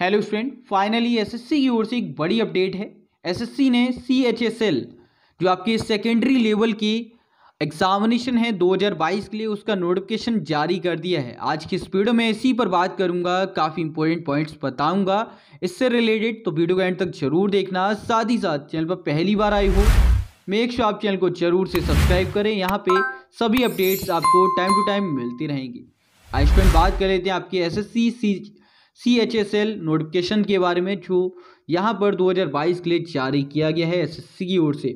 hello student finally SSC की ओर से एक बड़ी अपडेट है एसएससी ने सीएचएसएल जो आपके सेकेंडरी लेवल की एग्जामिनेशन है 2022 के लिए उसका नोटिफिकेशन जारी कर दिया है आज की स्पीड में इसी पर बात करूंगा काफ़ी इंपॉर्टेंट पॉइंट्स बताऊंगा इससे रिलेटेड तो वीडियो का एंड तक जरूर देखना साथ ही साथ चैनल पर पहली बार आई हो मेक शो आप चैनल को जरूर से सब्सक्राइब करें यहाँ पर सभी अपडेट्स आपको टाइम टू टाइम मिलती रहेंगी आइस बात कर लेते हैं आपके S S C H S L notification के बारे में जो यहाँ पर 2022 के लिए जारी किया गया है एसएससी की ओर से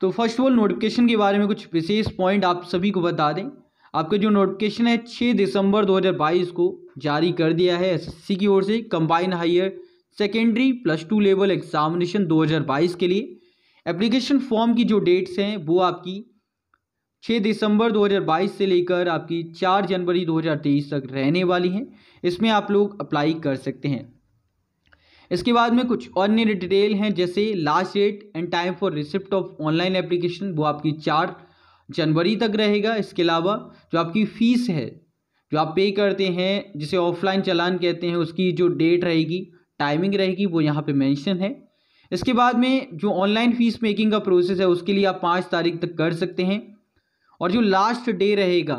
तो फर्स्ट ऑफ ऑल नोटिफिकेशन के बारे में कुछ विशेष पॉइंट आप सभी को बता दें आपका जो नोटिफिकेशन है 6 दिसंबर 2022 को जारी कर दिया है एस की ओर से combine higher secondary plus two level examination दो के लिए एप्लीकेशन फॉर्म की जो डेट्स हैं वो आपकी छः दिसंबर 2022 से लेकर आपकी चार जनवरी 2023 तक रहने वाली है इसमें आप लोग अप्लाई कर सकते हैं इसके बाद में कुछ अन्य डिटेल हैं जैसे last date and time for receipt of online application वो आपकी चार जनवरी तक रहेगा इसके अलावा जो आपकी फ़ीस है जो आप पे करते हैं जिसे ऑफलाइन चलान कहते हैं उसकी जो डेट रहेगी टाइमिंग रहेगी वो यहाँ पे मेंशन है इसके बाद में जो ऑनलाइन फ़ीस मेकिंग का प्रोसेस है उसके लिए आप पाँच तारीख तक कर सकते हैं और जो लास्ट डे रहेगा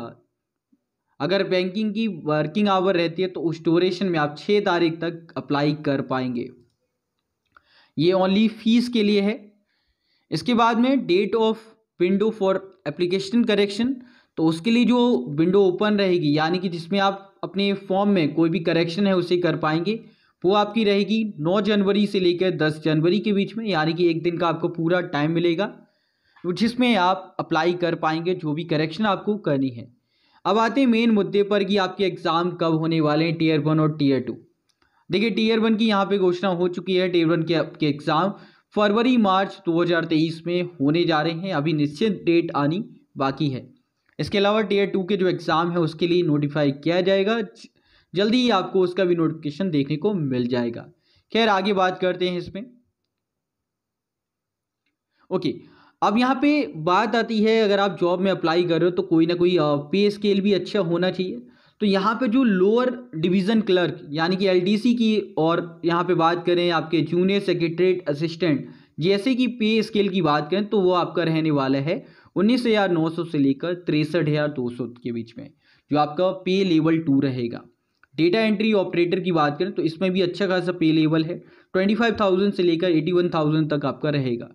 अगर बैंकिंग की वर्किंग आवर रहती है तो उस ड्यूरेशन में आप छः तारीख तक अप्लाई कर पाएंगे ये ओनली फीस के लिए है इसके बाद में date of window for application correction तो उसके लिए जो विंडो ओपन रहेगी यानी कि जिसमें आप अपने फॉर्म में कोई भी करेक्शन है उसे कर पाएंगे वो आपकी रहेगी 9 जनवरी से लेकर 10 जनवरी के बीच में यानी कि एक दिन का आपको पूरा टाइम मिलेगा जिसमें आप अप्लाई कर पाएंगे जो भी करेक्शन आपको करनी है अब आते हैं मेन मुद्दे पर कि आपके एग्ज़ाम कब होने वाले हैं टीयर वन और टीयर टू देखिए टीयर वन की यहाँ पे घोषणा हो चुकी है टीयर वन के आपके एग्ज़ाम फरवरी मार्च 2023 में होने जा रहे हैं अभी निश्चित डेट आनी बाकी है इसके अलावा टीयर टू के जो एग्ज़ाम है उसके लिए नोटिफाई किया जाएगा जल्दी ही आपको उसका भी नोटिफिकेशन देखने को मिल जाएगा खैर आगे बात करते हैं इसमें ओके अब यहाँ पे बात आती है अगर आप जॉब में अप्लाई कर रहे हो तो कोई ना कोई पे स्केल भी अच्छा होना चाहिए तो यहाँ पे जो लोअर डिवीज़न क्लर्क यानी कि एलडीसी की और यहाँ पे बात करें आपके जूनियर सेक्रेटरीट असिस्टेंट जैसे कि पे स्केल की बात करें तो वो आपका रहने वाला है उन्नीस हज़ार नौ सौ से लेकर तिरसठ हज़ार दो सौ के बीच में जो आपका पे लेवल टू रहेगा डेटा एंट्री ऑपरेटर की बात करें तो इसमें भी अच्छा खासा पे लेवल है ट्वेंटी फाइव थाउजेंड से लेकर एटी वन थाउजेंड तक आपका रहेगा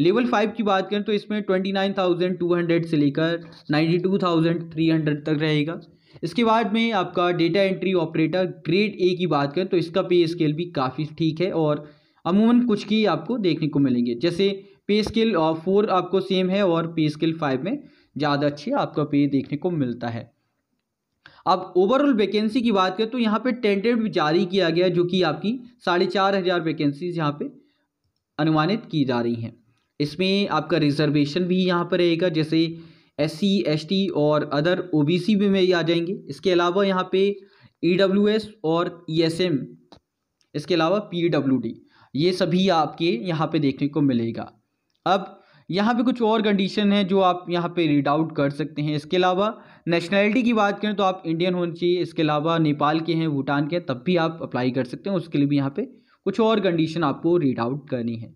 लेवल फाइव की बात करें तो इसमें twenty nine thousand two hundred से लेकर ninety two thousand three hundred तक रहेगा इसके बाद में आपका data entry operator grade A की बात करें तो इसका पे स्केल भी काफ़ी ठीक है और अमूमन कुछ की आपको देखने को मिलेंगे जैसे पे स्केल फोर आपको सेम है और पे स्केल फाइव में ज़्यादा अच्छे आपका पे देखने को मिलता है अब ओवरऑल वैकेंसी की बात करें तो यहाँ पे टेंटेड जारी किया गया जो कि आपकी साढ़े चार हज़ार वैकेंसीज यहाँ पर अनुमानित की जा रही हैं इसमें आपका रिज़र्वेशन भी यहाँ पर रहेगा जैसे एस सी एस टी और अदर ओ बी सी भी में आ जाएंगे इसके अलावा यहाँ पे ई डब्ल्यू एस और ई एस एम इसके अलावा पी डब्ल्यू डी ये सभी आपके यहाँ पे देखने को मिलेगा अब यहाँ पे कुछ और कंडीशन है जो आप यहाँ पे रीड आउट कर सकते हैं इसके अलावा नेशनैलिटी की बात करें तो आप इंडियन होने चाहिए इसके अलावा नेपाल के हैं भूटान के हैं तब भी आप अप्लाई कर सकते हैं उसके लिए भी यहाँ पे कुछ और कंडीशन आपको रीड आउट करनी है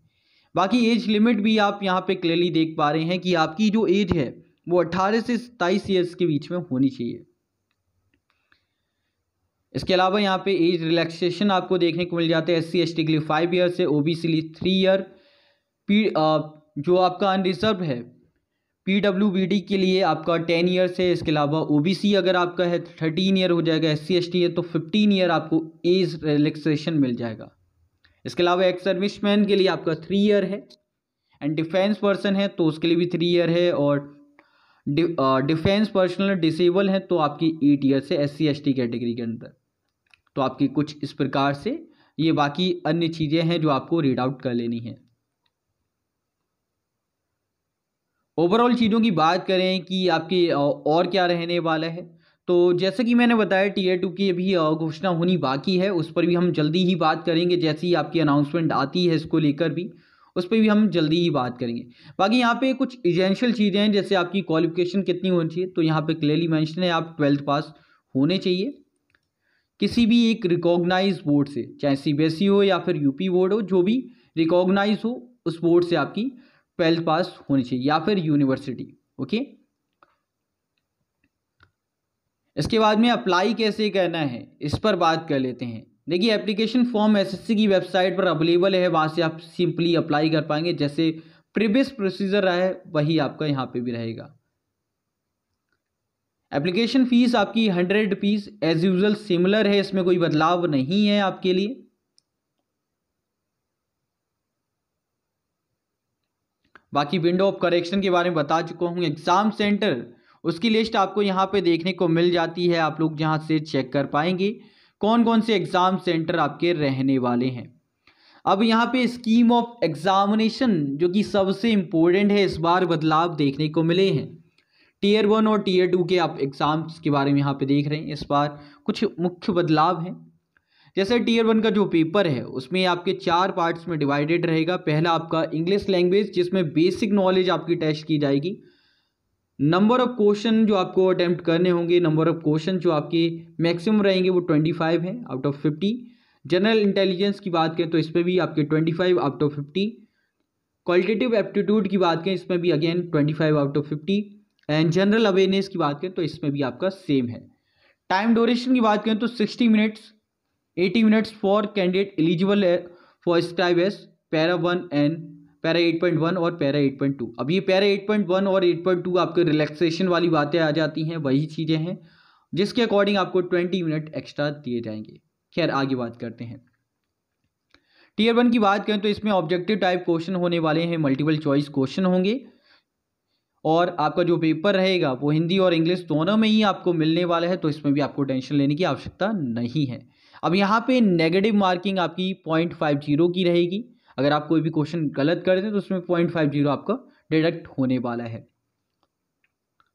बाकी एज लिमिट भी आप यहाँ पे क्लियरली देख पा रहे हैं कि आपकी जो एज है वो 18 से सताईस ईयर्स के बीच में होनी चाहिए इसके अलावा यहाँ पे एज रिलैक्सेशन आपको देखने को मिल जाता है एस सी एस के लिए फाइव ईयर से ओ बी सी लिए थ्री ईयर पी जो आपका अनरिजर्व है पी डब्ल्यू बी डी के लिए आपका टेन ईयर्स है इसके अलावा ओ बी सी अगर आपका है थर्टीन तो ईयर हो जाएगा एस सी एस टी है तो फिफ्टीन ईयर आपको एज रिलैक्सेशन मिल जाएगा इसके अलावा एक सर्विसमैन के लिए आपका थ्री ईयर है एंड डिफेंस पर्सन है तो उसके लिए भी थ्री ईयर है और डिफेंस पर्सनल डिसेबल है तो आपकी एट ईयर से एस सी कैटेगरी के अंदर तो आपकी कुछ इस प्रकार से ये बाकी अन्य चीज़ें हैं जो आपको रीड आउट कर लेनी है ओवरऑल चीज़ों की बात करें कि आपके और क्या रहने वाला है तो जैसे कि मैंने बताया ए टू की अभी घोषणा होनी बाकी है उस पर भी हम जल्दी ही बात करेंगे जैसे ही आपकी अनाउंसमेंट आती है इसको लेकर भी उस पर भी हम जल्दी ही बात करेंगे बाकी यहाँ पे कुछ इजेंशियल चीज़ें हैं जैसे आपकी क्वालिफिकेशन कितनी होनी चाहिए तो यहाँ पे क्लियरली मैंशन है आप ट्वेल्थ पास होने चाहिए किसी भी एक रिकॉग्नाइज बोर्ड से चाहे सी e हो या फिर यूपी बोर्ड हो जो भी रिकॉग्नाइज हो उस बोर्ड से आपकी ट्वेल्थ पास होनी चाहिए या फिर यूनिवर्सिटी ओके इसके बाद में अप्लाई कैसे करना है इस पर बात कर लेते हैं देखिए एप्लीकेशन फॉर्म एसएससी की वेबसाइट पर अवेलेबल है वहाँ से आप सिंपली अप्लाई कर पाएंगे जैसे प्रीवियस प्रोसीजर रहा है वही आपका यहाँ पे भी रहेगा एप्लीकेशन फ़ीस आपकी hundred rupees as usual similar है इसमें कोई बदलाव नहीं है आपके लिए बाकी विंडो ऑफ करेक्शन के बारे में बता चुका हूँ एग्ज़ाम सेंटर उसकी लिस्ट आपको यहाँ पे देखने को मिल जाती है आप लोग यहाँ से चेक कर पाएंगे कौन कौन से एग्ज़ाम सेंटर आपके रहने वाले हैं अब यहाँ पे स्कीम ऑफ एग्ज़ामिनेशन जो कि सबसे इम्पोर्टेंट है इस बार बदलाव देखने को मिले हैं टीयर वन और टीयर टू के आप एग्ज़ाम्स के बारे में यहाँ पे देख रहे हैं इस बार कुछ मुख्य बदलाव हैं जैसे टीयर वन का जो पेपर है उसमें आपके चार पार्ट्स में डिवाइडेड रहेगा पहला आपका इंग्लिश लैंग्वेज जिसमें बेसिक नॉलेज आपकी टेस्ट की जाएगी नंबर ऑफ क्वेश्चन जो आपको अटैम्प्ट करने होंगे नंबर ऑफ क्वेश्चन जो आपके मैक्सिमम रहेंगे वो ट्वेंटी फाइव है out of fifty general intelligence की बात करें तो इसमें भी आपके twenty five out of fifty qualitative aptitude की बात करें इसमें भी again twenty five out of fifty and general awareness की बात करें तो इसमें भी आपका सेम है टाइम ड्यूरेशन की बात करें तो sixty minutes eighty minutes for candidate eligible for scribe as para one and para 8.1 और पैरा 8.2 अब ये पैरा 8.1 और 8.2 आपके रिलैक्सेशन वाली बातें आ जाती हैं वही चीज़ें हैं जिसके अकॉर्डिंग आपको 20 मिनट एक्स्ट्रा दिए जाएंगे खैर आगे बात करते हैं टीयर वन की बात करें तो इसमें ऑब्जेक्टिव टाइप क्वेश्चन होने वाले हैं मल्टीपल चॉइस क्वेश्चन होंगे और आपका जो पेपर रहेगा वो हिंदी और इंग्लिश दोनों में ही आपको मिलने वाला है तो इसमें भी आपको टेंशन लेने की आवश्यकता नहीं है अब यहाँ पे नेगेटिव मार्किंग आपकी पॉइंट फाइव जीरो की रहेगी अगर आप कोई भी क्वेश्चन गलत कर दें तो उसमें पॉइंट फाइव जीरो आपका डिडक्ट होने वाला है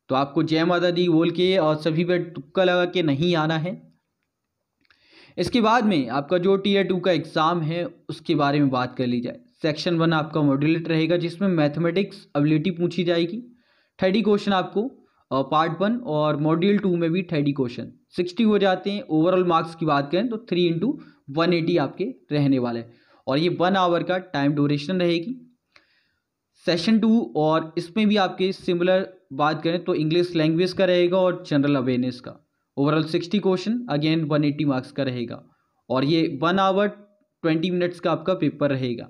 तो आपको जय माता दी बोल के और सभी पर तुक्का लगा के नहीं आना है इसके बाद में आपका जो टी टू का एग्ज़ाम है उसके बारे में बात कर ली जाए सेक्शन वन आपका मॉड्यूलेट रहेगा जिसमें मैथमेटिक्स एबिलिटी पूछी जाएगी थर्टी क्वेश्चन आपको पार्ट वन और मॉड्यूल टू में भी थर्टी क्वेश्चन सिक्सटी हो जाते हैं ओवरऑल मार्क्स की बात करें तो थ्री इंटू वन एटी आपके रहने वाले हैं और ये वन आवर का टाइम ड्यूरेशन रहेगी सेशन टू और इसमें भी आपके सिमिलर बात करें तो इंग्लिश लैंग्वेज का रहेगा और जनरल अवेयरनेस का overall sixty question again one eighty marks का रहेगा और ये वन आवर ट्वेंटी मिनट्स का आपका पेपर रहेगा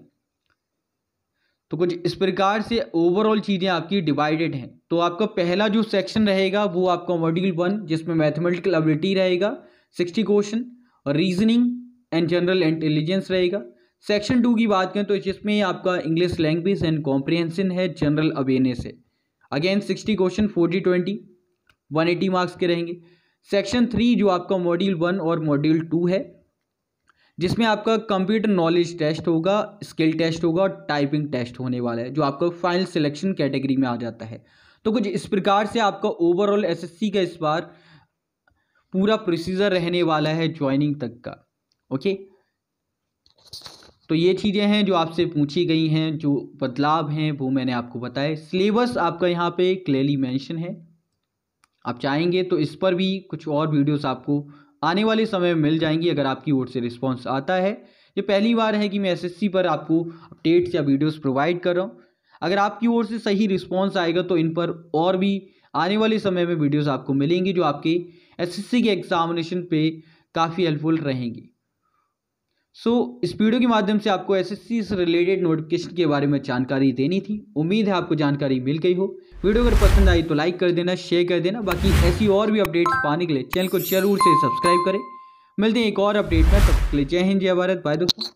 तो कुछ इस प्रकार से ओवरऑल चीज़ें आपकी डिवाइडेड हैं तो आपका पहला जो सेक्शन रहेगा वो आपका मॉड्यूल वन जिसमें मैथमेटिकल एबिलिटी रहेगा sixty question reasoning and general intelligence रहेगा सेक्शन टू की बात करें तो जिसमें आपका इंग्लिश लैंग्वेज एंड कॉम्प्रीहेंशन है जनरल अवेयरनेस है again sixty question forty twenty one eighty marks के रहेंगे सेक्शन थ्री जो आपका मॉड्यूल वन और मॉड्यूल टू है जिसमें आपका कंप्यूटर नॉलेज टेस्ट होगा स्किल टेस्ट होगा और टाइपिंग टेस्ट होने वाला है जो आपका फाइनल सिलेक्शन कैटेगरी में आ जाता है तो कुछ इस प्रकार से आपका ओवरऑल एसएससी का इस बार पूरा प्रोसीजर रहने वाला है ज्वाइनिंग तक का ओके तो ये चीज़ें हैं जो आपसे पूछी गई हैं जो बदलाव हैं वो मैंने आपको बताए सिलेबस आपका यहाँ पे क्लियरली मेंशन है आप चाहेंगे तो इस पर भी कुछ और वीडियोस आपको आने वाले समय में मिल जाएंगी अगर आपकी ओर से रिस्पॉन्स आता है ये पहली बार है कि मैं एसएससी पर आपको अपडेट्स या वीडियोज़ प्रोवाइड कर रहा हूँ अगर आपकी ओर से सही रिस्पॉन्स आएगा तो इन पर और भी आने वाले समय में वीडियोज़ आपको मिलेंगी जो आपके एस के एग्जामिनेशन पर काफ़ी हेल्पफुल रहेंगी सो so, इस वीडियो के माध्यम से आपको एसएससी से रिलेटेड नोटिफिकेशन के बारे में जानकारी देनी थी उम्मीद है आपको जानकारी मिल गई हो वीडियो अगर पसंद आई तो लाइक कर देना शेयर कर देना बाकी ऐसी और भी अपडेट्स पाने के लिए चैनल को जरूर से सब्सक्राइब करें मिलते हैं एक और अपडेट में तब के लिए जय हिंद जय भारत बाय दोस्तों